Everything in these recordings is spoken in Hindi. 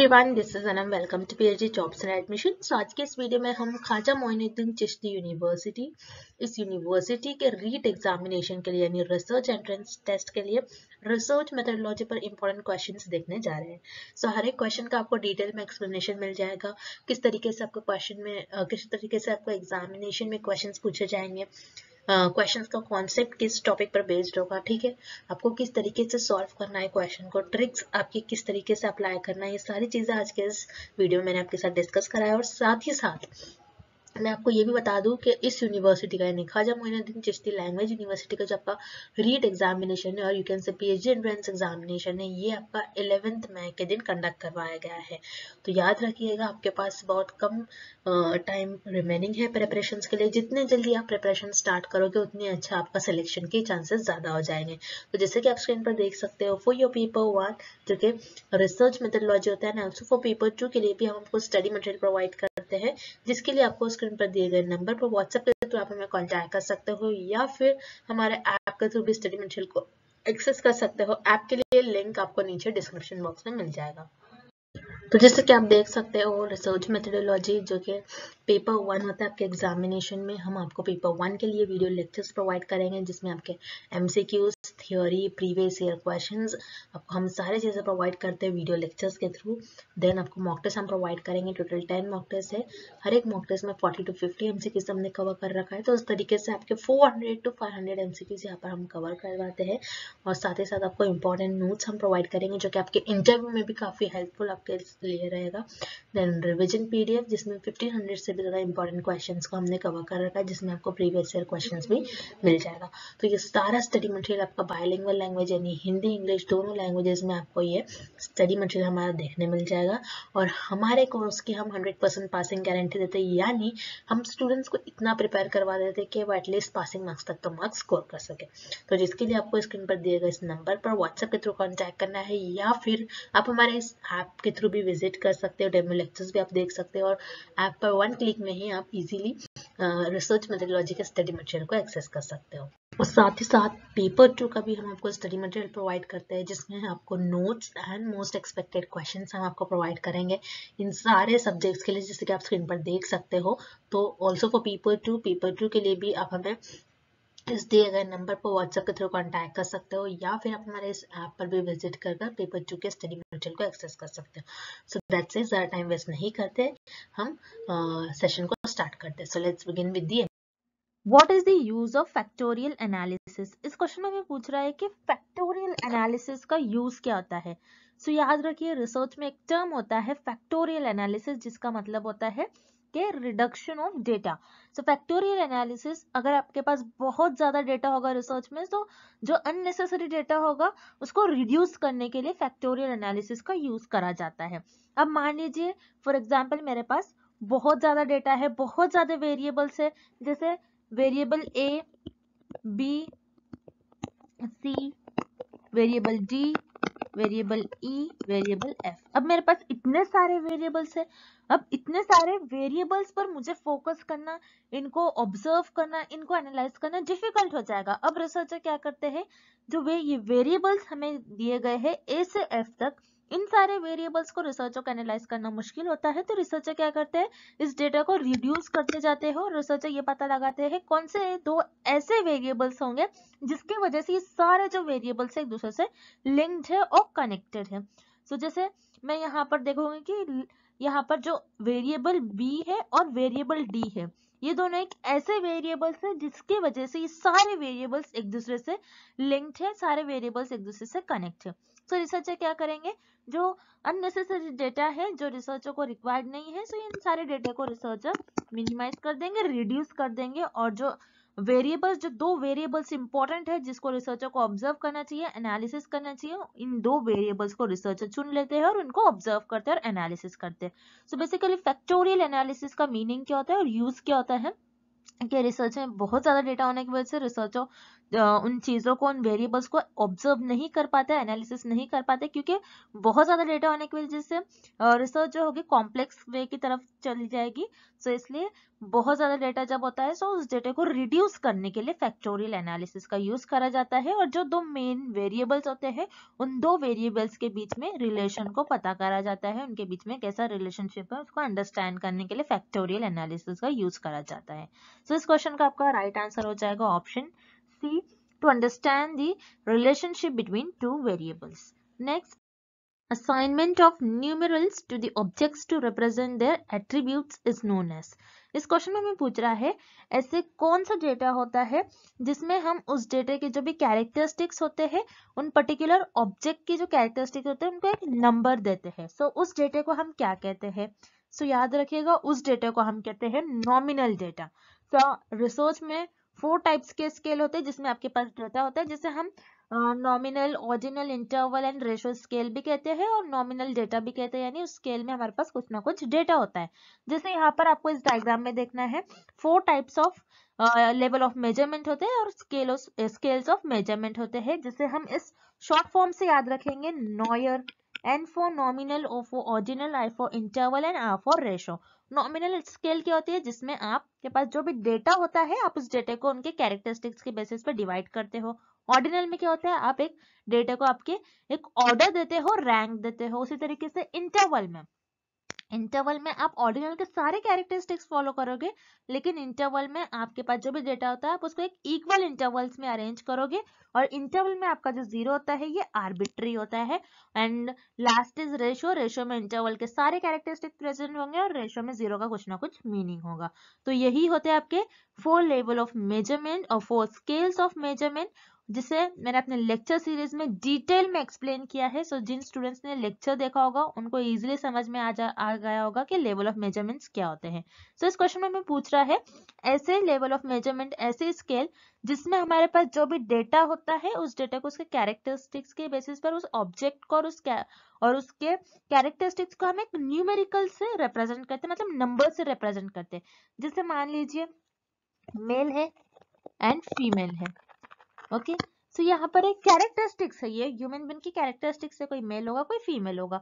Everyone this is Anam welcome to PhD jobs and admission so आज के इस वीडियो में हम खाजा मोइनुद्दीन चिश्ती यूनिवर्सिटी इस यूनिवर्सिटी के रीट एग्जामिनेशन के लिए यानी रिसर्च एंट्रेंस टेस्ट के लिए रिसर्च मेथडोलॉजी पर इंपॉर्टेंट क्वेश्चंस देखने जा रहे हैं सो so, हर एक क्वेश्चन का आपको डिटेल में एक्सप्लेनेशन मिल जाएगा किस तरीके से आपको क्वेश्चन में किस तरीके से आपको एग्जामिनेशन में क्वेश्चन पूछे जाएंगे क्वेश्चंस uh, का कॉन्सेप्ट किस टॉपिक पर बेस्ड होगा ठीक है आपको किस तरीके से सॉल्व करना है क्वेश्चन को ट्रिक्स आपकी किस तरीके से अप्लाई करना है ये सारी चीज़ें आज के इस वीडियो में मैंने आपके साथ डिस्कस कराया और साथ ही साथ मैं आपको ये भी बता दूं कि इस यूनिवर्सिटी का यानी ख्वाजा मोहिनुद्दीन चिश्ती लैंग्वेज यूनिवर्सिटी का जो आपका रीट एग्जामिनेशन है और you can say PhD entrance examination है ये आपका इलेवेंथ मई के दिन कंडक्ट करवाया गया है तो याद रखिएगा आपके पास बहुत कम टाइम रिमेनिंग है प्रेपरेशन के लिए जितने जल्दी आप प्रेपरेशन स्टार्ट करोगे उतने अच्छा आपका सिलेक्शन के चांसेस ज़्यादा हो जाएंगे तो जैसे कि आप स्क्रीन पर देख सकते हो फॉर योर पेपर वन जो कि रिसर्च मेथडोलॉजी होता है ना फॉर पेपर टू के लिए भी हम आपको स्टडी मटेरियल प्रोवाइड करते हैं जिसके लिए आपको स्क्रीन पर दिए गए नंबर पर व्हाट्सएप के थ्रू आप हमें कॉन्टैक्ट कर सकते हो या फिर हमारे ऐप के थ्रू भी स्टडी मटेरियल को एक्सेस कर सकते हो ऐप के लिए लिंक आपको नीचे डिस्क्रिप्शन बॉक्स में मिल जाएगा तो जैसे कि आप देख सकते हो रिसर्च मेथडोलॉजी जो कि पेपर वन होता है आपके एग्जामिनेशन में हम आपको पेपर वन के लिए वीडियो लेक्चर्स प्रोवाइड करेंगे जिसमें आपके M C Qs theory previous year question आपको हम सारे चीज़ें प्रोवाइड करते हैं वीडियो लेक्चर्स के थ्रू देन आपको मॉक टेस्ट हम प्रोवाइड करेंगे टोटल टेन मॉक टेस्ट है हर एक मॉक टेस्ट में forty to fifty M C हमने कवर कर रखा है तो उस तरीके से आपके four hundred to five hundred M C Qs यहाँ पर हम कवर करवाते हैं और साथ ही साथ आपको इंपॉर्टेंट नोट्स हम प्रोवाइड करेंगे जो कि आपके इंटरव्यू में भी काफ़ी हेल्पफुल आपके क्लियर रहेगा देन रिविजन पी जिसमें 1500 से भी ज़्यादा इंपॉर्टेंट क्वेश्चंस को हमने कवर कर रखा है जिसमें आपको प्रीवियस ईयर क्वेश्चंस भी मिल जाएगा तो ये सारा स्टडी मटेरियल आपका बायोलिंगुअल लैंग्वेज यानी हिंदी इंग्लिश दोनों लैंग्वेजेस में आपको ये स्टडी मटेरियल हमारा देखने मिल जाएगा और हमारे कोर्स की हम हंड्रेड पासिंग गारंटी देते हैं यानी हम स्टूडेंट्स को इतना प्रिपेयर करवा देते कि वो एटलीस्ट पासिंग मार्क्स तक तो मार्क्स स्कोर कर सके तो जिसके लिए आपको स्क्रीन पर दिए गए इस नंबर पर व्हाट्सएप के थ्रू कॉन्टैक्ट करना है या फिर आप हमारे इस ऐप के थ्रू भी विजिट कर सकते हो डेमो लेक्चर्स भी आप देख सकते हो और ऐप पर वन क्लिक में ही आप इजीली रिसर्च मेथडोलॉजी के स्टडी मटेरियल को एक्सेस कर सकते हो और साथ ही साथ पेपर टू का भी हम आपको स्टडी मटेरियल प्रोवाइड करते हैं जिसमें आपको notes and most expected question हम आपको प्रोवाइड करेंगे इन सारे सब्जेक्ट्स के लिए जैसे कि आप स्क्रीन पर देख सकते हो तो also for paper two paper two के लिए भी आप हमें इस दिए गए नंबर पर व्हाट्सएप के थ्रू कॉन्टैक्ट कर सकते हो या फिर आप हमारे इस ऐप पर भी विजिट कर पेपर टू के स्टडी मटेरियल को एक्सेस कर सकते हो सो दैट्स इट ज़्यादा टाइम वेस्ट नहीं करते हम सेशन uh, को स्टार्ट करते हैं so let's begin with the what is the use of factorial analysis इस क्वेश्चन में पूछ रहा है कि फैक्टोरियल एनालिसिस का यूज क्या होता है सो so, याद रखिए रिसर्च में एक टर्म होता है फैक्टोरियल एनालिसिस जिसका मतलब होता है के reduction of data so factorial analysis अगर आपके पास बहुत ज़्यादा डेटा होगा रिसर्च में तो जो अननेसेसरी डेटा होगा उसको रिड्यूस करने के लिए फैक्टोरियल एनालिसिस का यूज़ करा जाता है अब मान लीजिए फॉर एग्जाम्पल मेरे पास बहुत ज़्यादा डेटा है बहुत ज़्यादा वेरिएबल्स है जैसे variable A B C variable D variable E variable F अब मेरे पास इतने सारे वेरिएबल्स है अब इतने सारे वेरिएबल्स पर मुझे फोकस करना इनको ऑब्जर्व करना इनको एनालाइज करना डिफिकल्ट हो जाएगा अब रिसर्चर क्या करते हैं जो वे ये वेरिएबल्स हमें दिए गए हैं ए से एफ तक इन सारे वेरिएबल्स को रिसर्चर को एनालाइज करना मुश्किल होता है तो रिसर्चर क्या करते हैं इस डेटा को रिड्यूस करते जाते हैं और रिसर्चर ये पता लगाते हैं कौन से दो ऐसे वेरिएबल्स होंगे जिसकी वजह से ये सारे जो वेरिएबल्स एक दूसरे से लिंक्ड है और कनेक्टेड है सो so, जैसे मैं यहाँ पर देखूंगी कि यहाँ पर जो वेरिएबल बी है और वेरिएबल डी है ये दोनों एक ऐसे वेरिएबल्स हैं जिसके वजह से ये सारे वेरिएबल्स एक दूसरे से लिंक्ड है सारे वेरिएबल्स एक दूसरे से कनेक्ट है सो तो रिसर्चर क्या करेंगे जो अननेसेसरी डेटा है जो रिसर्चर को रिक्वायर्ड नहीं है सो इन सारे डेटा को रिसर्चर मिनिमाइज कर देंगे रिड्यूस कर देंगे और जो वेरिएबल्स जो दो वेरिएबल्स इंपॉर्टेंट है जिसको रिसर्चर को ऑब्जर्व करना चाहिए एनालिसिस करना चाहिए इन दो वेरिएबल्स को रिसर्चर चुन लेते हैं और उनको ऑब्जर्व करते हैं और एनालिसिस करते हैं सो बेसिकली फैक्टोरियल एनालिसिस का मीनिंग क्या होता है और यूज क्या होता है कि रिसर्च में बहुत ज़्यादा डेटा होने की वजह से रिसर्चर उन चीज़ों को उन वेरिएबल्स को ऑब्जर्व नहीं कर पाते एनालिसिस नहीं कर पाते क्योंकि बहुत ज़्यादा डेटा होने की वजह से रिसर्च जो होगी कॉम्प्लेक्स वे की तरफ चली जाएगी सो so, इसलिए बहुत ज़्यादा डेटा जब होता है सो so उस डेटा को रिड्यूस करने के लिए फैक्टोरियल एनालिसिस का यूज़ करा जाता है और जो दो मेन वेरिएबल्स होते हैं उन दो वेरिएबल्स के बीच में रिलेशन को पता करा जाता है उनके बीच में कैसा रिलेशनशिप है उसको अंडरस्टैंड करने के लिए फैक्टोरियल एनालिसिस का यूज़ करा जाता है सो so, इस क्वेश्चन का आपका राइट right आंसर हो जाएगा option see to understand the relationship between two variables. Next, assignment of numerals to the objects to represent their attributes is known as. इस क्वेश्चन में हमें पूछ रहा है ऐसे कौन सा डेटा होता है जिसमें हम उस डेटा के जो भी कैरेक्टरिस्टिक्स होते हैं उन पर्टिकुलर ऑब्जेक्ट के जो कैरेक्टरिस्टिक्स होते हैं उनको एक नंबर देते हैं सो so, उस डेटा को हम क्या कहते हैं सो so, याद रखिएगा उस डेटा को हम कहते हैं नॉमिनल डेटा तो रिसर्च में फोर टाइप्स के स्केल होते हैं जिसमें आपके पास डेटा होता है जैसे हम nominal ordinal interval and ratio scale भी कहते हैं और नॉमिनल डेटा भी कहते हैं यानी उस स्केल में हमारे पास कुछ ना कुछ डेटा होता है जैसे यहाँ पर आपको इस डायग्राम में देखना है four types of level of measurement होते हैं और स्केल स्केल्स ऑफ मेजरमेंट होते हैं जिसे हम इस शॉर्ट फॉर्म से याद रखेंगे NOIR N for nominal O for original I for interval and R for ratio nominal scale क्या होती है जिसमें आपके पास जो भी डेटा होता है आप उस डेटा को उनके कैरेक्टरिस्टिक्स के बेसिस पे डिवाइड करते हो ऑर्डिनल में क्या होता है आप एक डेटा को आपके एक ऑर्डर देते हो रैंक देते हो उसी तरीके से इंटरवल में इंटरवल में आप ऑरिजिनल के सारे कैरेक्टरिस्टिक्स फॉलो करोगे लेकिन इंटरवल में आपके पास जो भी डेटा होता है आप उसको एक इक्वल इंटरवल्स में अरेंज करोगे और इंटरवल में आपका जो जीरो होता है ये आर्बिट्री होता है and last is ratio ratio में इंटरवल के सारे कैरेक्टरिस्टिक प्रेजेंट होंगे और रेशो में जीरो का कुछ ना कुछ मीनिंग होगा तो यही होते हैं आपके फोर लेवल ऑफ मेजरमेंट और फोर स्केल्स ऑफ मेजरमेंट जिसे मैंने अपने लेक्चर सीरीज में डिटेल में एक्सप्लेन किया है सो so, जिन स्टूडेंट्स ने लेक्चर देखा होगा उनको इजीली समझ में आ जा आ गया होगा कि लेवल ऑफ मेजरमेंट्स क्या होते हैं सो so, इस क्वेश्चन में पूछ रहा है ऐसे लेवल ऑफ मेजरमेंट ऐसे स्केल जिसमें हमारे पास जो भी डेटा होता है उस डेटा को उसके कैरेक्टरिस्टिक्स के बेसिस पर उस ऑब्जेक्ट को और उस और उसके कैरेक्टरिस्टिक्स को हम एक न्यूमेरिकल से रिप्रेजेंट करते हैं मतलब नंबर से रिप्रेजेंट करते हैं जैसे मान लीजिए मेल है एंड फीमेल है ओके सो यहाँ पर एक कैरेक्टरिस्टिक्स है ये ह्यूमन बींग की कैरेक्टरिस्टिक्स है कोई मेल होगा कोई फीमेल होगा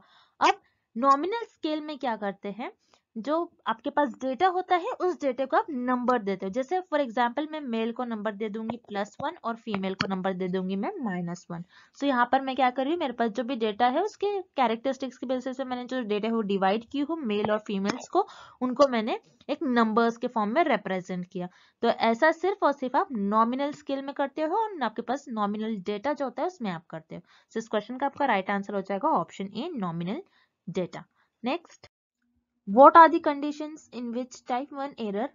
अब नॉमिनल स्केल में क्या करते हैं जो आपके पास डेटा होता है उस डेटे को आप नंबर देते हो जैसे फॉर एग्जाम्पल मैं मेल को नंबर दे दूंगी प्लस वन और फीमेल को नंबर दे दूंगी मैं माइनस वन सो यहाँ पर मैं क्या कर रही हूँ मेरे पास जो भी डेटा है उसके कैरेक्टरिस्टिक्स के बेसिस से मैंने जो डेटा है वो डिवाइड की हूँ मेल और फीमेल्स को उनको मैंने एक नंबर्स के फॉर्म में रिप्रेजेंट किया तो ऐसा सिर्फ और सिर्फ आप नॉमिनल स्केल में करते हो और आपके पास नॉमिनल डेटा जो होता है उसमें आप करते हो सो so, इस क्वेश्चन का आपका राइट right आंसर हो जाएगा option A nominal data next What are the conditions in which type 1 error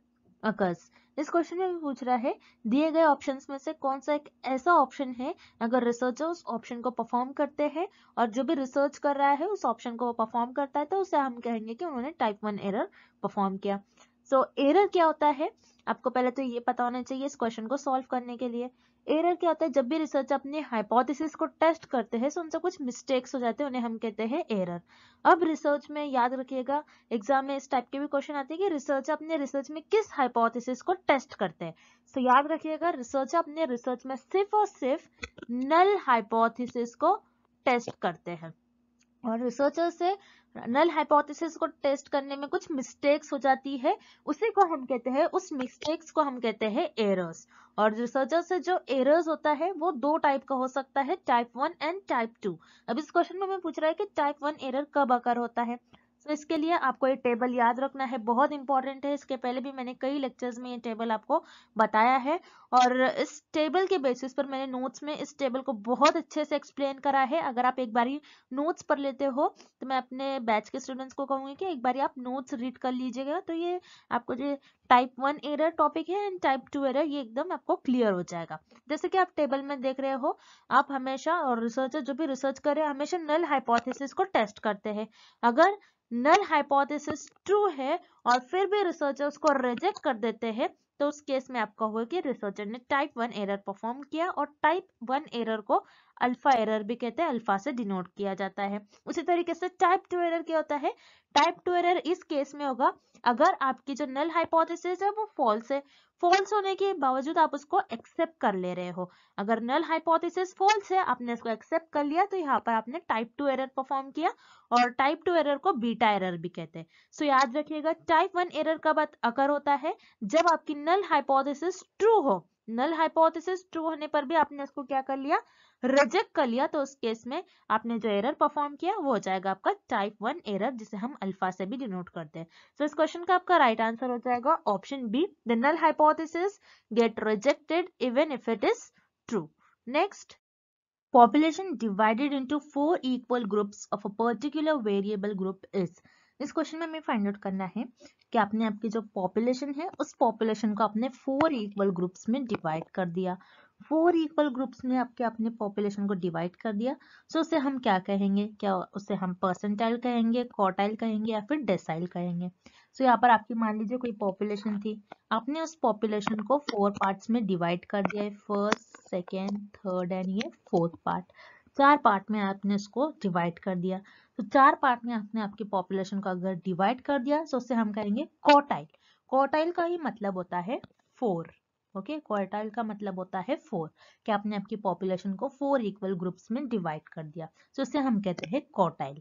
occurs? इस क्वेश्चन में भी पूछ रहा है दिए गए ऑप्शंस में से कौन सा एक ऐसा ऑप्शन है अगर रिसर्चर उस ऑप्शन को परफॉर्म करते हैं और जो भी रिसर्च कर रहा है उस ऑप्शन को परफॉर्म करता है तो उसे हम कहेंगे कि उन्होंने टाइप वन एरर परफॉर्म किया सो so, एरर क्या होता है आपको पहले तो ये पता होना चाहिए इस क्वेश्चन को सॉल्व करने के लिए एरर क्या होता है जब भी रिसर्च अपनी हाइपोथेसिस को टेस्ट करते हैं तो उनसे कुछ मिस्टेक्स हो जाते हैं उन्हें हम कहते हैं एरर अब रिसर्च में याद रखिएगा एग्जाम में इस टाइप के भी क्वेश्चन आते हैं कि रिसर्च अपने रिसर्च में किस हाइपोथेसिस को टेस्ट करते हैं तो याद रखिएगा रिसर्च अपने रिसर्च में सिर्फ और सिर्फ नल हाइपोथेसिस को टेस्ट करते हैं और रिसर्चर से नल हाइपोथेसिस को टेस्ट करने में कुछ मिस्टेक्स हो जाती है उसी को हम कहते हैं उस मिस्टेक्स को हम कहते हैं एरर्स और रिसर्चर से जो एरर्स होता है वो दो टाइप का हो सकता है type one and type two अब इस क्वेश्चन में मैं पूछ रहा है कि टाइप वन एरर कब आकर होता है सो तो so, इसके लिए आपको ये टेबल याद रखना है बहुत इंपॉर्टेंट है इसके पहले भी मैंने कई लेक्चर्स में ये टेबल आपको बताया है और इस टेबल के बेसिस पर मैंने नोट्स में इस टेबल को बहुत अच्छे से एक्सप्लेन करा है अगर आप एक बार नोट्स पर लेते हो तो मैं अपने बैच के स्टूडेंट्स को कहूँगी कि एक बार आप नोट्स रीड कर लीजिएगा तो ये आपको जो टाइप वन एरर टॉपिक है एंड टाइप टू एरर ये एकदम आपको क्लियर हो जाएगा जैसे कि आप टेबल में देख रहे हो आप हमेशा और रिसर्चर जो भी रिसर्च कर रहे हैं हमेशा नल हाइपोथेसिस को टेस्ट करते हैं अगर नल हाइपोथेसिस ट्रू है और फिर भी रिसर्चर उसको रिजेक्ट कर देते हैं तो उस केस में आपका होगा कि रिसर्चर ने टाइप वन एरर परफॉर्म किया और टाइप वन एरर को अल्फा एरर भी कहते हैं अल्फा से डिनोट किया जाता है उसी तरीके से टाइप टू एरर क्या होता है टाइप टू एरर इस केस में होगा अगर आपकी जो नल हाइपोथेसिस है वो फॉल्स है फॉल्स होने के बावजूद आप उसको एक्सेप्ट कर ले रहे हो अगर नल हाइपोथेसिस फॉल्स है आपने इसको एक्सेप्ट कर लिया तो यहाँ पर आपने टाइप टू एरर परफॉर्म किया और टाइप टू एरर को बीटा एरर भी कहते हैं सो याद रखिएगा टाइप वन एरर का बात अकर होता है जब आपकी नल हाइपोथेसिस ट्रू हो नल हाइपोथेसिस ट्रू होने पर भी आपने उसको क्या कर लिया रिजेक्ट कर लिया तो उस केस में आपने जो एरर परफॉर्म किया वो हो जाएगा आपका टाइप वन एरर जिसे हम अल्फा से भी डिनोट करते हैं सो so, इस क्वेश्चन का आपका राइट right आंसर हो जाएगा option B the null hypothesis get rejected even if it is true next population divided into four equal groups of a particular variable group is इस क्वेश्चन में हमें फाइंड आउट करना है कि आपने आपकी जो पॉपुलेशन है उस पॉपुलेशन को आपने फोर इक्वल ग्रुप्स में डिवाइड कर दिया फोर इक्वल ग्रुप्स में आपके अपने पॉपुलेशन को डिवाइड कर दिया सो उसे हम क्या कहेंगे क्या उसे हम परसेंटाइल कहेंगे कॉटाइल कहेंगे या फिर डेसाइल कहेंगे सो so यहाँ पर आपकी मान लीजिए कोई पॉपुलेशन थी आपने उस पॉपुलेशन को फोर पार्ट्स में डिवाइड कर दिया है फर्स्ट सेकेंड थर्ड एंड ये फोर्थ पार्ट चार पार्ट में आपने उसको डिवाइड कर दिया तो चार पार्ट में आपने आपकी पॉपुलेशन को अगर डिवाइड कर दिया तो उससे हम कहेंगे कॉटाइल कॉटाइल का ही मतलब होता है फोर ओके क्वार्टाइल का मतलब होता है फोर कि आपने आपकी पॉपुलेशन को फोर इक्वल ग्रुप्स में डिवाइड कर दिया तो इसे हम कहते हैं क्वार्टाइल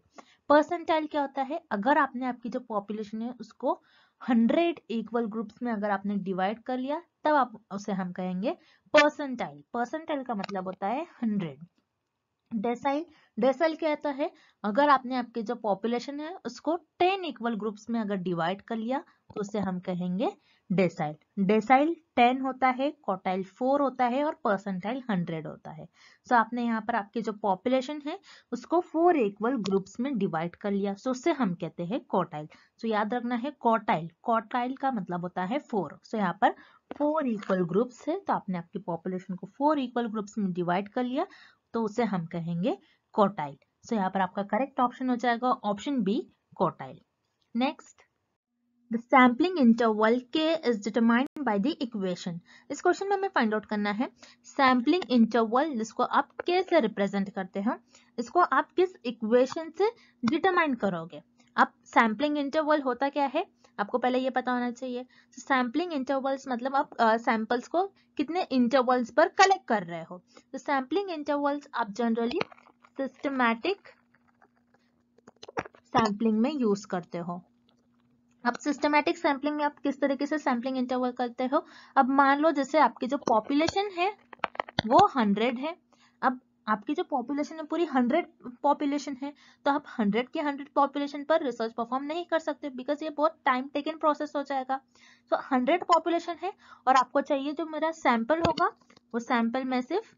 परसेंटाइल क्या होता है अगर आपने आपकी जो पॉपुलेशन है उसको हंड्रेड इक्वल ग्रुप्स में अगर आपने डिवाइड कर लिया तब आप उसे हम कहेंगे परसेंटाइल परसेंटाइल का मतलब होता है हंड्रेड डेसाइल डेसाइल क्या होता है अगर आपने आपके जो पॉपुलेशन है उसको टेन इक्वल ग्रुप्स में अगर डिवाइड कर लिया तो उसे हम कहेंगे डेसाइल डेसाइल टेन होता है कॉटाइल फोर होता है और परसेंटाइल हंड्रेड होता है सो so, आपने यहाँ पर आपके जो पॉपुलेशन है उसको फोर इक्वल ग्रुप्स में डिवाइड कर लिया सो so, उससे हम कहते हैं कॉटाइल सो so, याद रखना है कॉटाइल कोटाइल का मतलब होता है फोर सो so, यहाँ पर फोर इक्वल ग्रुप्स है तो आपने आपकी पॉपुलेशन को फोर इक्वल ग्रुप्स में डिवाइड कर लिया तो उसे हम कहेंगे कोटाइल सो so, यहाँ पर आपका करेक्ट ऑप्शन हो जाएगा option B quartile next the sampling interval K is determined by the equation इस क्वेश्चन में हमें फाइंड आउट करना है सैम्पलिंग इंटरवल जिसको आप कैसे रिप्रेजेंट करते हो इसको आप किस इक्वेशन से डिटरमाइन करोगे अब सैम्पलिंग इंटरवल होता क्या है आपको पहले ये पता होना चाहिए सैम्पलिंग so, इंटरवल्स मतलब आप सैंपल्स uh, को कितने इंटरवल्स पर कलेक्ट कर रहे हो तो सैम्पलिंग इंटरवल्स आप जनरली सिस्टमैटिक सैम्पलिंग में यूज करते हो अब सिस्टमैटिक सैम्पलिंग में आप किस तरीके से सैम्पलिंग इंटरवल करते हो अब मान लो जैसे आपकी जो पॉपुलेशन है वो हंड्रेड है अब आपकी जो पॉपुलेशन है पूरी हंड्रेड पॉपुलेशन है तो आप हंड्रेड के हंड्रेड पॉपुलेशन पर रिसर्च परफॉर्म नहीं कर सकते बिकॉज ये बहुत टाइम टेकन प्रोसेस हो जाएगा सो हंड्रेड पॉपुलेशन है और आपको चाहिए जो मेरा सैंपल होगा वो सैंपल मैं सिर्फ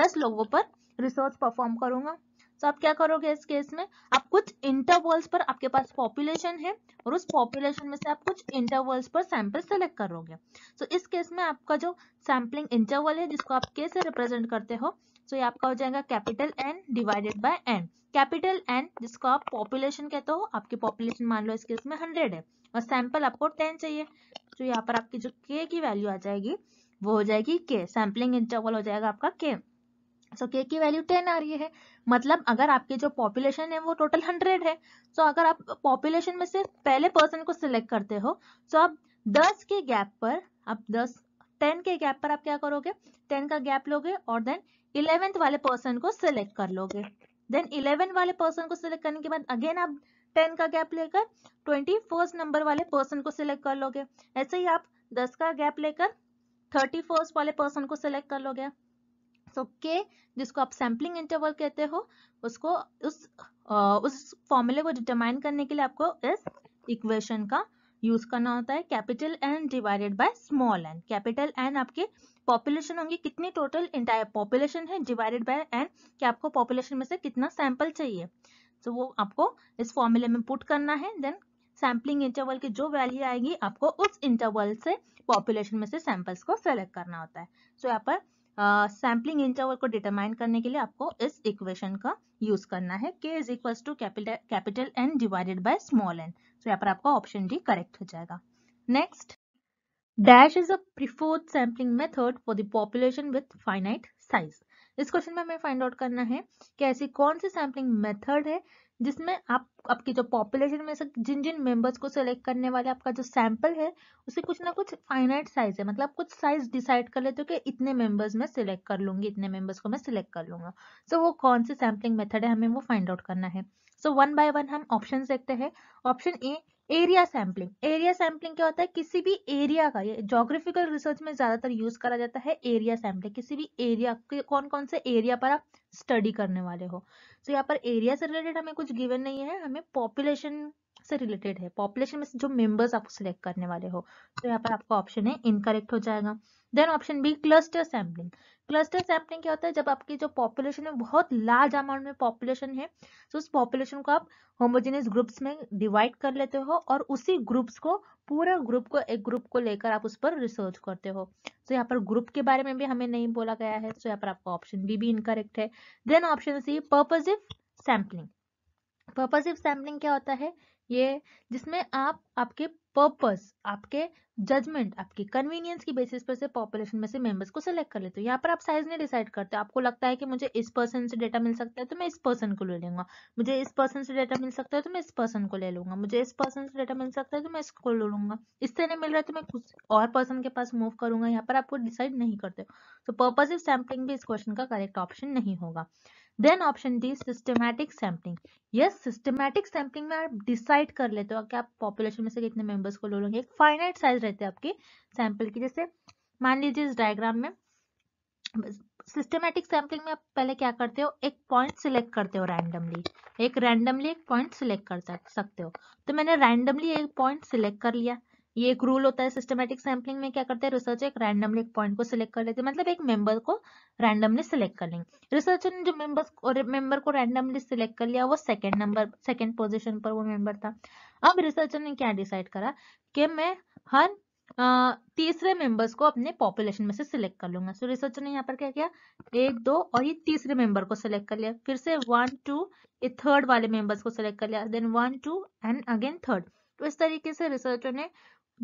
दस लोगों पर रिसर्च परफॉर्म करूंगा तो आप क्या करोगे इस केस में आप कुछ इंटरवल्स पर आपके पास पॉपुलेशन है और उस पॉपुलेशन में से आप कुछ इंटरवल्स पर सैंपल सेलेक्ट करोगे सो तो so, इस केस में आपका जो सैम्पलिंग इंटरवल है जिसको आप के से रिप्रेजेंट करते हो सो तो so, ये आपका हो जाएगा capital N divided by N capital N जिसको आप पॉपुलेशन कहते हो आपकी पॉपुलेशन मान लो इस केस में हंड्रेड है और सैंपल आपको टेन चाहिए तो यहाँ पर आपकी जो के की वैल्यू आ जाएगी वो हो जाएगी के सैम्पलिंग इंटरवल हो जाएगा आपका के सो so, के की वैल्यू टेन आ रही है मतलब अगर आपके जो पॉपुलेशन है वो टोटल हंड्रेड है सो so, अगर आप पॉपुलेशन में से पहले पर्सन को सिलेक्ट करते हो सो so आप दस के गैप पर आप दस टेन के गैप पर आप क्या करोगे टेन का गैप लोगे और देन इलेवेंथ वाले पर्सन को सिलेक्ट कर लोगे देन इलेवेंथ वाले पर्सन को सिलेक्ट करने के बाद अगेन आप टेन का गैप लेकर ट्वेंटी नंबर वाले पर्सन को सिलेक्ट कर लोगे ऐसे ही आप दस का गैप लेकर थर्टी वाले पर्सन को सिलेक्ट कर लोगे सो so, के जिसको आप सैम्पलिंग इंटरवल कहते हो उसको उस आ, उस फॉर्मूले को डिटरमाइन करने के लिए आपको इस इक्वेशन का यूज करना होता है capital N divided by small N capital N आपके पॉपुलेशन होंगी कितनी टोटल इंटायर पॉपुलेशन है डिवाइडेड बाय एन कि आपको पॉपुलेशन में से कितना सैंपल चाहिए तो so, वो आपको इस फॉर्मूले में पुट करना है देन सैम्पलिंग इंटरवल की जो वैल्यू आएगी आपको उस इंटरवल से पॉपुलेशन में से सैंपल्स को सेलेक्ट करना होता है सो so, यहाँ पर सैम्पलिंग इंटरवल को डिटरमाइन करने के लिए आपको इस इक्वेशन का यूज करना है K is equal to capital N divided by small N so यहाँ पर आपका ऑप्शन डी करेक्ट हो जाएगा next dash is a preferred sampling method for the population with finite size इस क्वेश्चन में हमें फाइंड आउट करना है कि ऐसी कौन सी सैम्पलिंग मेथड है जिसमें आप आपकी जो पॉपुलेशन में से जिन जिन मेंबर्स को सिलेक्ट करने वाले आपका जो सैंपल है उसे कुछ ना कुछ फाइनाइट साइज है मतलब कुछ साइज डिसाइड कर लेते हो कि इतने मेंबर्स में सिलेक्ट कर लूंगी इतने मेंबर्स को मैं सिलेक्ट कर लूंगा सो so, वो कौन सी सैम्पलिंग मेथड है हमें वो फाइंड आउट करना है सो वन बाय वन हम ऑप्शन देखते हैं option A area sampling area sampling क्या होता है किसी भी एरिया का ये जोग्राफिकल रिसर्च में ज्यादातर यूज करा जाता है एरिया सैम्पलिंग किसी भी एरिया कौन कौन से एरिया पर आप स्टडी करने वाले हो तो यहाँ पर एरिया से रिलेटेड हमें कुछ गिवन नहीं है हमें पॉपुलेशन से रिलेटेड है पॉपुलेशन में जो मेंबर्स आप सिलेक्ट करने वाले हो तो यहाँ पर आपका ऑप्शन है इनकरेक्ट हो जाएगा then option B cluster sampling cluster sampling क्या होता है जब आपकी जो पॉपुलेशन है बहुत लार्ज अमाउंट में पॉपुलेशन है तो उस पॉपुलेशन को आप होमोजेनियस ग्रुप्स में डिवाइड कर लेते हो और उसी ग्रुप्स को पूरा ग्रुप को एक ग्रुप को लेकर आप उस पर रिसर्च करते हो तो यहाँ पर ग्रुप के बारे में भी हमें नहीं बोला गया है तो यहाँ पर आपका ऑप्शन बी भी इनकरेक्ट है then option C purposive sampling purposive sampling क्या होता है ये जिसमें आप आपके पर्पस आपके जजमेंट आपके कन्वीनियंस की बेसिस पर से पॉपुलेशन में से मेंबर्स को सिलेक्ट कर लेते हो यहाँ पर आप साइज नहीं डिसाइड करते आपको लगता है कि मुझे इस पर्सन से डेटा मिल सकता है तो मैं इस पर्सन को ले लूंगा मुझे इस पर्सन से डेटा मिल सकता है तो मैं इस पर्सन को ले लूंगा मुझे इस पर्सन से डेटा मिल सकता है तो मैं इसको ले लूंगा इससे नहीं मिल रहा है तो मैं कुछ और पर्सन के पास मूव करूंगा यहाँ पर आपको डिसाइड नहीं करते तो पर्पज सैम्पलिंग भी इस क्वेश्चन का करेक्ट ऑप्शन नहीं होगा then option D systematic sampling yes systematic sampling में आप डिसाइड कर लेते हो कि आप पॉपुलेशन में से कितने मेंबर्स को लो लोगे एक फाइनाइट साइज रहती है आपकी सैंपल की जैसे मान लीजिए इस डायग्राम में सिस्टमैटिक सैम्पलिंग में आप पहले क्या करते हो एक पॉइंट सिलेक्ट करते हो रैंडमली एक रैंडमली एक पॉइंट सिलेक्ट कर सकते हो तो मैंने रैंडमली एक पॉइंट सिलेक्ट कर लिया ये एक रूल होता है सिस्टमेटिक सैम्पलिंग में क्या करते हैं रिसर्चर एक रैंडमली एक पॉइंट को सिलेक्ट कर लेते हैं मतलब एक मेंबर को रैंडमली सिलेक्ट कर लेंगे रिसर्चर ने जो मेंबर्स और मेंबर को रैंडमली सिलेक्ट कर लिया वो सेकंड नंबर सेकंड पोजीशन पर वो मेंबर था अब रिसर्चर ने क्या डिसाइड करा कि मैं हर तीसरे मेंबर्स को अपने पॉपुलेशन में से सिलेक्ट कर लूंगा सो so, रिसर्चर ने यहाँ पर क्या किया एक दो और ये तीसरे मेंबर को सिलेक्ट कर लिया फिर से वन टू ये थर्ड वाले मेंबर्स को सिलेक्ट कर लिया then one two and again third तो इस तरीके से रिसर्चर ने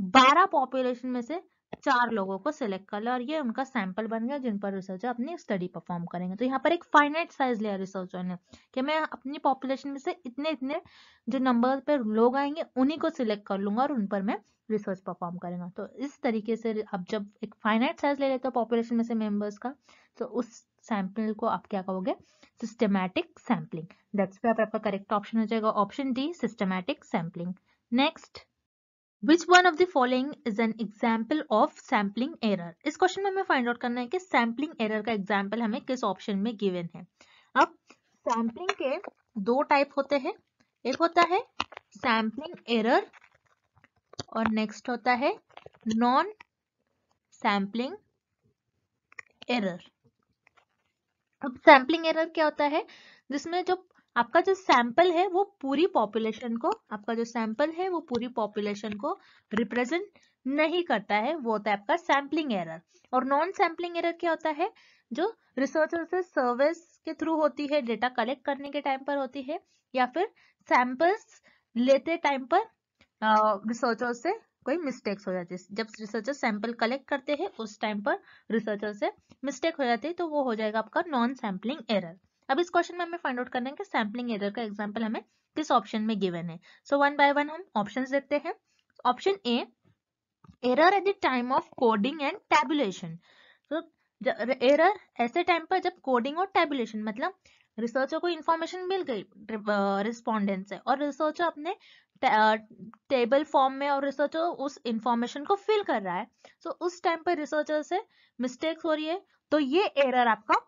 बारह पॉपुलेशन में से चार लोगों को सिलेक्ट कर लिया और ये उनका सैंपल बन गया जिन पर रिसर्चर अपनी स्टडी परफॉर्म करेंगे तो यहाँ पर एक फाइनाइट साइज लिया रिसर्चर ने कि मैं अपनी पॉपुलेशन में से इतने इतने जो नंबर पर लोग आएंगे उन्हीं को सिलेक्ट कर लूंगा और उन पर मैं रिसर्च परफॉर्म करेंगे तो इस तरीके से आप जब एक फाइनाइट साइज ले लेते हो पॉपुलेशन में से मेम्बर्स का तो उस सैंपल को आप क्या कहोगे सिस्टमैटिक सैम्पलिंग दैट्स पे आपका करेक्ट ऑप्शन हो जाएगा option D systematic sampling next which one of the following is an example of sampling error इस क्वेश्चन में हमें फाइंड आउट करना है कि सैम्पलिंग एरर का एग्जाम्पल हमें किस ऑप्शन में गिवन है अब सैम्पलिंग के दो टाइप होते हैं एक होता है सैम्पलिंग एरर और नेक्स्ट होता है नॉन सैम्पलिंग एरर अब सैम्पलिंग एरर क्या होता है जिसमें जो आपका जो सैंपल है वो पूरी पॉपुलेशन को आपका जो सैंपल है वो पूरी पॉपुलेशन को रिप्रेजेंट नहीं करता है वो होता है आपका सैम्पलिंग एरर और नॉन सैंपलिंग एरर क्या होता है जो रिसर्चर से सर्विस के थ्रू होती है डेटा कलेक्ट करने के टाइम पर होती है या फिर सैंपल्स लेते टाइम पर रिसर्चर से कोई मिस्टेक्स हो जाती है जब रिसर्चर सैंपल कलेक्ट करते हैं उस टाइम पर रिसर्चर से मिस्टेक हो जाती है तो वो हो जाएगा आपका नॉन सैम्पलिंग एरर अब इस क्वेश्चन में हमें फाइंड आउट करना है कि सैम्पलिंग एरर का एग्जाम्पल हमें किस ऑप्शन में गिवन है सो वन बाय वन हम ऑप्शन देखते हैं option A error at the time of coding and tabulation तो एरर ऐसे टाइम पर जब कोडिंग और टेबुलेशन मतलब रिसर्चर को इन्फॉर्मेशन मिल गई रिस्पॉन्डेंट से और रिसर्चर अपने टेबल फॉर्म में और रिसर्चर उस इंफॉर्मेशन को फिल कर रहा है सो so, उस टाइम पर रिसर्चर से मिस्टेक्स हो रही है तो ये एरर आपका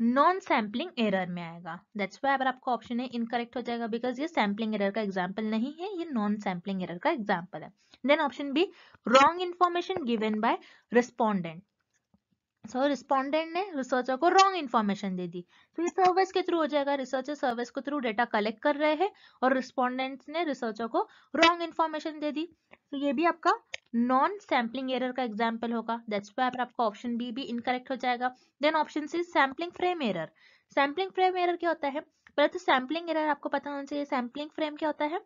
नॉन सैम्पलिंग एरर में आएगा दैट्स वाई अगर आपका ऑप्शन है इनकरेक्ट हो जाएगा बिकॉज ये सैम्पलिंग एरर का एग्जाम्पल नहीं है ये नॉन सैम्पलिंग एरर का एग्जाम्पल है then option B wrong information given by respondent so respondent ने रिसर्चर को रॉन्ग इन्फॉर्मेशन दे दी तो ये सर्विस के थ्रू हो जाएगा रिसर्चर सर्विस के थ्रू डेटा कलेक्ट कर रहे हैं और रिस्पॉन्डेंट्स ने रिसर्चर को रॉन्ग इन्फॉर्मेशन दे दी तो ये भी आपका नॉन सैम्पलिंग एरर का एग्जाम्पल होगा दैट्स वाई आपका ऑप्शन बी भी इनकरेक्ट हो जाएगा then option C sampling frame error sampling frame error क्या होता है पहले तो सैम्पलिंग एरर आपको पता होना चाहिए सैम्पलिंग फ्रेम क्या होता है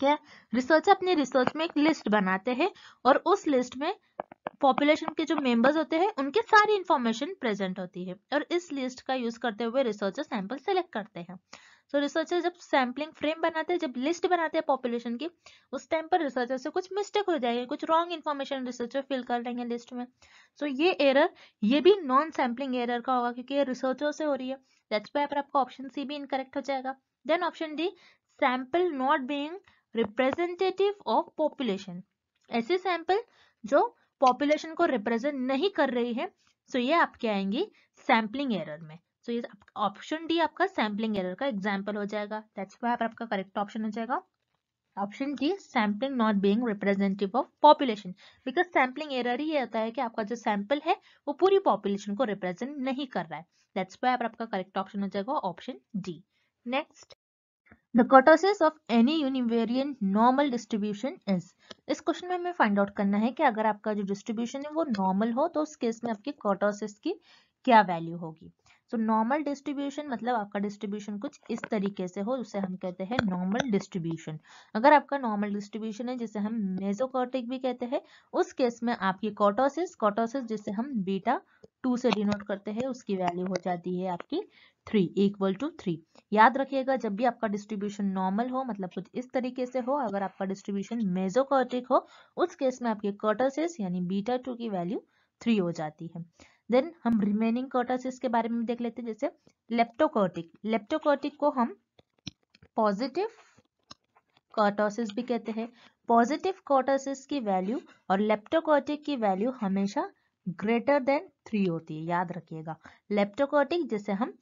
क्या रिसर्च अपने रिसर्च में एक लिस्ट बनाते हैं और उस लिस्ट में पॉपुलेशन के जो मेंबर्स होते हैं उनके सारी इंफॉर्मेशन प्रेजेंट होती है और इस लिस्ट का यूज करते हुए रिसर्चर सैंपल सेलेक्ट करते हैं सो तो रिसर्चर जब सैम्पलिंग फ्रेम बनाते हैं जब लिस्ट बनाते हैं पॉपुलेशन की उस टाइम पर रिसर्चर से कुछ मिस्टेक हो जाएगी कुछ रॉन्ग इन्फॉर्मेशन रिसर्चर फिल कर लेंगे लिस्ट में सो so, ये एरर ये भी नॉन सैम्पलिंग एरर का होगा क्योंकि ये रिसर्चर से हो रही है दैट्स वाई पर आपका ऑप्शन सी भी इनकरेक्ट हो जाएगा then option D sample not being representative of population ऐसे सैंपल जो पॉपुलेशन को रिप्रेजेंट नहीं कर रही है सो so ये आपके आएंगी सैम्पलिंग एरर में सो ये ऑप्शन डी आपका सैम्पलिंग एरर का एग्जाम्पल हो जाएगा दैट्स वाई आपका करेक्ट ऑप्शन हो जाएगा option D sampling not being representative of population because sampling error ही होता है कि आपका जो सैम्पल है वो पूरी पॉपुलेशन को रिप्रेजेंट नहीं कर रहा है दैट्स वाई आपका करेक्ट ऑप्शन हो जाएगा option D next the kurtosis of any univariant normal distribution is इस क्वेश्चन में हमें फाइंड आउट करना है कि अगर आपका जो डिस्ट्रीब्यूशन है वो नॉर्मल हो तो उस केस में आपकी कटोसिस की क्या वैल्यू होगी सो नॉर्मल डिस्ट्रीब्यूशन मतलब आपका डिस्ट्रीब्यूशन कुछ इस तरीके से हो उसे हम कहते हैं नॉर्मल डिस्ट्रीब्यूशन अगर आपका नॉर्मल डिस्ट्रीब्यूशन है जिसे हम मेजोकॉटिक भी कहते हैं उस केस में आपकी कॉटोसिस कॉटोसिस जिसे हम बीटा टू से डिनोट करते हैं उसकी वैल्यू हो जाती है आपकी थ्री इक्वल टू थ्री याद रखिएगा जब भी आपका डिस्ट्रीब्यूशन नॉर्मल हो मतलब कुछ इस तरीके से हो अगर आपका डिस्ट्रीब्यूशन मेजोकॉटिक हो उस केस में आपकी कॉटोसिस यानी बीटा टू की वैल्यू थ्री हो जाती है देन हम रिमेनिंग कर्टासिस के बारे में देख लेते हैं जैसे लेप्टोकॉर्टिक लेप्टोकॉर्टिक को हम पॉजिटिव कॉटोसिस भी कहते हैं पॉजिटिव कॉटोसिस की वैल्यू और लेप्टोकॉर्टिक की वैल्यू हमेशा ग्रेटर देन थ्री होती है याद रखिएगा लेप्टोकॉर्टिक जिसे हम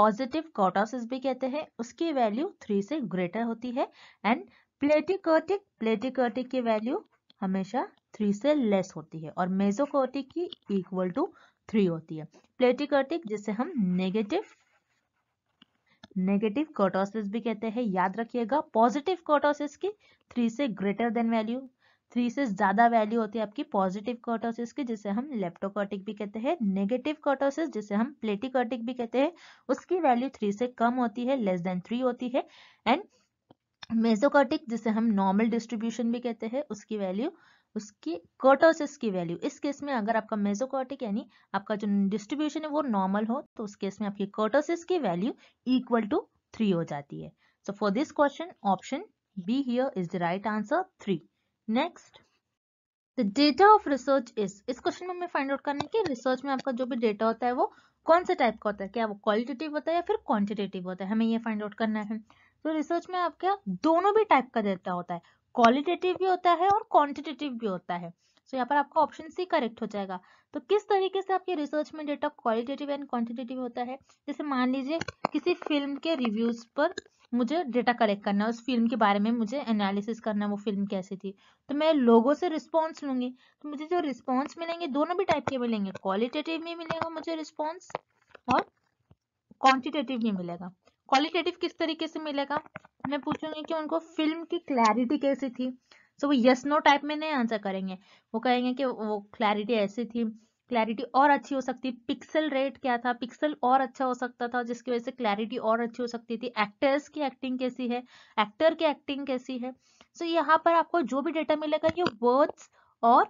पॉजिटिव कॉटोसिस भी कहते हैं उसकी वैल्यू थ्री से ग्रेटर होती है एंड प्लेटिकॉर्टिक प्लेटिकॉर्टिक की वैल्यू हमेशा थ्री से लेस होती है और मेजोकोटिक की इक्वल टू थ्री होती है प्लेटिकोटिक जिसे हम नेगेटिव नेगेटिव कोटोसिस भी कहते हैं याद रखिएगा पॉजिटिव कोटोसिस की थ्री से ग्रेटर देन वैल्यू थ्री से ज्यादा वैल्यू होती है आपकी पॉजिटिव कोटोसिस की जिसे हम लेप्टोकोटिक भी कहते हैं नेगेटिव कोटोसिस जिसे हम प्लेटिकोटिक भी कहते हैं उसकी वैल्यू थ्री से कम होती है लेस देन थ्री होती है एंड मेजोकोटिक जिसे हम नॉर्मल डिस्ट्रीब्यूशन भी कहते हैं उसकी वैल्यू उसकी कर्टोसिस की वैल्यू इस केस में अगर आपका मेजोकॉटिक यानी आपका जो डिस्ट्रीब्यूशन है वो नॉर्मल हो तो उस केस में आपकी कर्टोसिस की वैल्यू इक्वल टू थ्री हो जाती है so for this question option B here is the right answer three next the data of research is इस क्वेश्चन में हमें फाइंड आउट करना है कि रिसर्च में आपका जो भी डेटा होता है वो कौन से टाइप का होता है क्या वो क्वालिटेटिव होता है या फिर क्वान्टिटेटिव होता है हमें ये फाइंड आउट करना है तो रिसर्च में आपका दोनों भी टाइप का डेटा होता है क्वालिटेटिव भी होता है और क्वांटिटेटिव भी होता है सो so, यहाँ पर आपका ऑप्शन सी करेक्ट हो जाएगा तो किस तरीके से आपके रिसर्च में डेटा क्वालिटेटिव एंड क्वांटिटेटिव होता है जैसे मान लीजिए किसी फिल्म के रिव्यूज पर मुझे डेटा कलेक्ट करना है उस फिल्म के बारे में मुझे एनालिसिस करना है वो फिल्म कैसी थी तो मैं लोगों से रिस्पॉन्स लूंगी तो मुझे जो रिस्पॉन्स मिलेंगे दोनों भी टाइप के मिलेंगे क्वालिटेटिव भी मिलेगा मुझे रिस्पॉन्स और क्वान्टिटेटिव भी मिलेगा क्वालिटेटिव किस तरीके से मिलेगा मैं पूछूंगी कि उनको फिल्म की क्लैरिटी कैसी थी सो so, वो यस नो टाइप में नहीं आंसर करेंगे वो कहेंगे कि वो क्लैरिटी ऐसी थी क्लैरिटी और अच्छी हो सकती पिक्सल रेट क्या था पिक्सल और अच्छा हो सकता था जिसकी वजह से क्लैरिटी और अच्छी हो सकती थी एक्टर्स की एक्टिंग कैसी है एक्टर की एक्टिंग कैसी है सो so, यहाँ पर आपको जो भी डेटा मिलेगा ये वर्ड्स और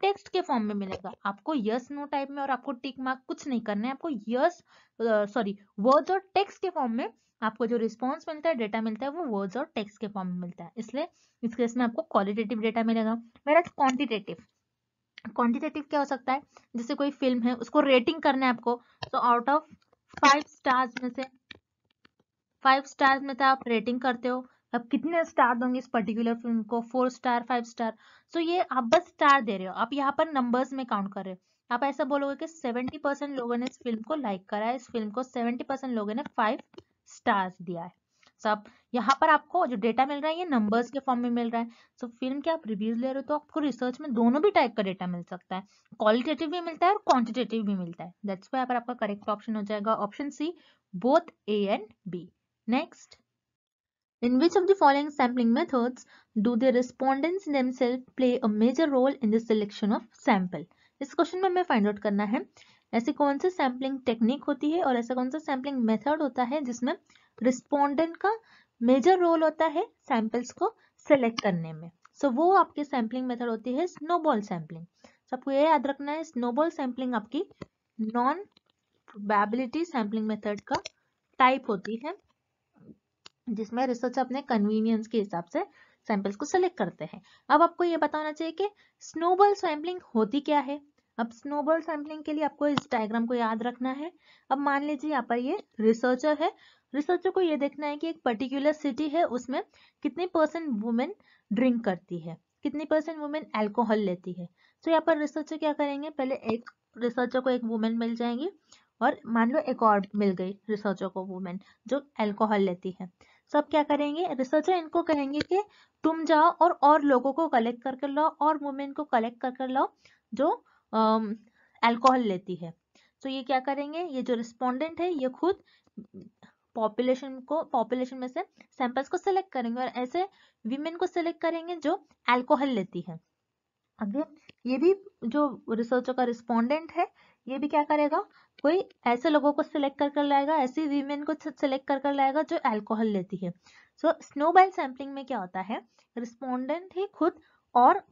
टेक्स्ट के फॉर्म में मिलेगा आपको यस नो टाइप में और आपको टिक मार्क कुछ नहीं करना है आपको यस सॉरी वर्ड्स और टेक्स्ट के फॉर्म में आपको जो रिस्पॉन्स मिलता है डेटा मिलता है वो वर्ड्स और टेक्स्ट के फॉर्म में मिलता है इसलिए इस केस में आपको क्वालिटेटिव डेटा मिलेगा मेरा क्वान्टिटेटिव क्वान्टिटेटिव क्या हो सकता है जैसे कोई फिल्म है उसको रेटिंग करना है आपको तो आउट ऑफ फाइव स्टार्स में से फाइव स्टार्स में तो आप रेटिंग करते हो अब कितने स्टार दोगे इस पर्टिकुलर फिल्म को four star five star so ये आप बस स्टार दे रहे हो आप यहाँ पर नंबर्स में काउंट कर रहे हो आप ऐसा बोलोगे कि 70 परसेंट लोगों ने इस फिल्म को लाइक करा है इस फिल्म को सेवेंटी परसेंट लोगों ने फाइव स्टार्स दिया है सो आप यहाँ पर आपको जो डेटा मिल रहा है ये नंबर्स के फॉर्म में मिल रहा है सो फिल्म के आप रिव्यूज ले रहे हो तो आपको रिसर्च में दोनों भी टाइप का डेटा मिल सकता है क्वालिटेटिव भी मिलता है और क्वान्टिटेटिव भी मिलता है दैट्स वाई यहाँ पर आपका करेक्ट ऑप्शन हो जाएगा option C both A and B next In which of the following sampling methods do the respondents themselves play a major role in the selection of sample? इस क्वेश्चन में हमें फाइंड आउट करना है ऐसी कौन सी सैम्पलिंग टेक्निक होती है और ऐसा कौन सा सैम्पलिंग मेथड होता है जिसमें रिस्पोंडेंट का मेजर रोल होता है सैंपल्स को सेलेक्ट करने में सो so, वो आपकी सैम्पलिंग मेथड होती है स्नोबॉल सैम्पलिंग सो आपको ये याद रखना है स्नोबॉल सैम्पलिंग आपकी नॉन प्रोबेबिलिटी सैम्पलिंग मेथड का टाइप होती है जिसमें रिसर्च अपने कन्वीनियंस के हिसाब से सैंपल्स को सिलेक्ट करते हैं अब आपको ये बताना चाहिए कि स्नोबॉल सैम्पलिंग होती क्या है अब स्नोबॉल सैंपलिंग के लिए आपको इस डायग्राम को याद रखना है अब मान लीजिए यहाँ पर ये रिसर्चर है रिसर्चर को ये देखना है कि एक पर्टिकुलर सिटी है उसमें कितने परसेंट वुमेन ड्रिंक करती है कितनी परसेंट वुमेन एल्कोहल लेती है तो यहाँ पर रिसर्चर क्या करेंगे पहले एक रिसर्चर को एक वुमेन मिल जाएंगी और मान लो एक और मिल गई रिसर्चर को वुमेन जो एल्कोहल लेती है सब तो क्या करेंगे रिसर्चर इनको कहेंगे कि तुम जाओ और और लोगों को कलेक्ट कर कर लाओ और वुमेन को कलेक्ट कर कर लाओ जो अल्कोहल लेती है तो ये क्या करेंगे ये जो रिस्पोंडेंट है ये खुद पॉपुलेशन को पॉपुलेशन में से सैंपल्स को सिलेक्ट करेंगे और ऐसे वीमेन को सिलेक्ट करेंगे जो अल्कोहल लेती है अगेन ये भी जो रिसर्चर का रिस्पोंडेंट है ये भी क्या करेगा कोई ऐसे लोगों को सिलेक्ट कर कर लाएगा ऐसी वीमेन को सिलेक्ट कर कर लाएगा जो अल्कोहल लेती है सो स्नोबाइल सैम्पलिंग में क्या होता है रिस्पोंडेंट ही खुद और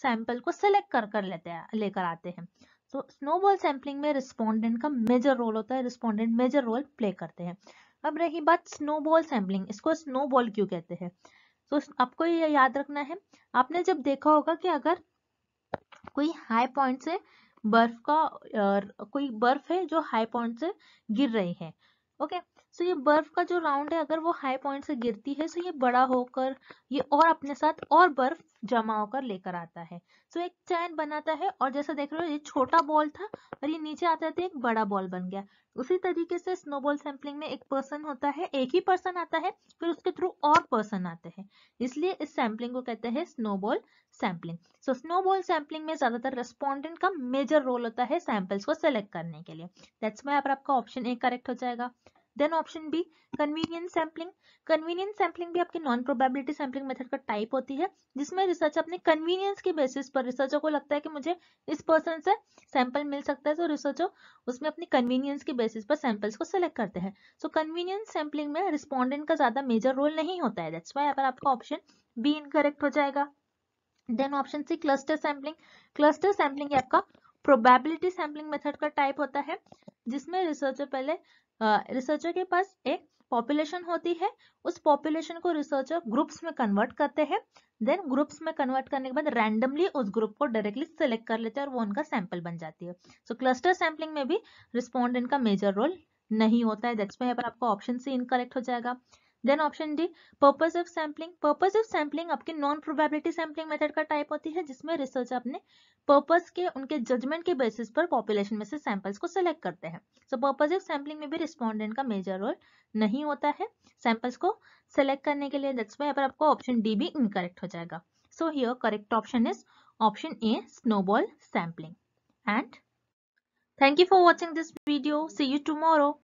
सैंपल को सिलेक्ट कर कर लेते हैं लेकर आते हैं सो स्नोबॉल सैम्पलिंग में रिस्पोंडेंट का मेजर रोल होता है रिस्पोंडेंट मेजर रोल प्ले करते हैं अब रही बात स्नोबॉल सैम्पलिंग इसको स्नोबॉल क्यों कहते हैं तो so, आपको ये याद रखना है आपने जब देखा होगा कि अगर कोई हाई पॉइंट से बर्फ का कोई बर्फ है जो हाई पॉइंट से गिर रही है ओके सो ये बर्फ का जो राउंड है अगर वो हाई पॉइंट से गिरती है सो ये बड़ा होकर ये और अपने साथ और बर्फ जमा होकर लेकर आता है सो एक चैन बनाता है और जैसा देख रहे हो ये छोटा बॉल था और ये नीचे आते आते एक बड़ा बॉल बन गया उसी तरीके से स्नोबॉल सैम्पलिंग में एक पर्सन होता है एक ही पर्सन आता है फिर उसके थ्रू और पर्सन आते हैं इसलिए इस सैम्पलिंग को कहते हैं snowball sampling so snowball sampling में ज्यादातर रेस्पॉन्डेंट का मेजर रोल होता है सैंपल्स को सेलेक्ट करने के लिए दैट्स आपका ऑप्शन ए करेक्ट हो जाएगा then option B convenient sampling convenient sampling भी आपकी नॉन प्रोबेबिलिटी सैम्पलिंग मेथड का टाइप होती है जिसमें रिसर्च अपने कन्वीनियंस के बेसिस पर रिसर्चर को लगता है कि मुझे इस पर्सन से सैंपल मिल सकता है तो रिसर्चर उसमें अपनी कन्वीनियंस के बेसिस पर सैंपल्स को सिलेक्ट करते हैं सो कन्वीनियंस सैम्पलिंग में रिस्पॉन्डेंट का ज्यादा मेजर रोल नहीं होता है दैट्स वाई अगर आपका ऑप्शन बी इनकरेक्ट हो जाएगा then option C cluster sampling cluster sampling आपका प्रोबेबिलिटी सैम्पलिंग मेथड का टाइप होता है जिसमें रिसर्चर पहले रिसर्चर के पास एक पॉपुलेशन होती है उस पॉपुलेशन को रिसर्चर ग्रुप्स में कन्वर्ट करते हैं देन ग्रुप्स में कन्वर्ट करने के बाद रैंडमली उस ग्रुप को डायरेक्टली सिलेक्ट कर लेते हैं और वो उनका सैंपल बन जाती है सो क्लस्टर सैंपलिंग में भी रिस्पॉन्डेंट का मेजर रोल नहीं होता है दैट्स पर आपका ऑप्शन सी इनकरेक्ट हो जाएगा then option D purpose of sampling purpose of sampling आपके नॉन प्रोबेबिलिटी सैम्पलिंग मेथड का टाइप होती है जिसमें रिसर्च अपने पर्पज के उनके जजमेंट के बेसिस पर पॉपुलेशन में से सैंपल्स को सिलेक्ट करते हैं सो पर्पज ऑफ सैम्पलिंग में भी रिस्पॉन्डेंट का मेजर रोल नहीं होता है सैंपल्स को सिलेक्ट करने के लिए दैट्स वाई पर आपको ऑप्शन डी भी इनकरेक्ट हो जाएगा so here correct option is option A snowball sampling and thank you for watching this video see you tomorrow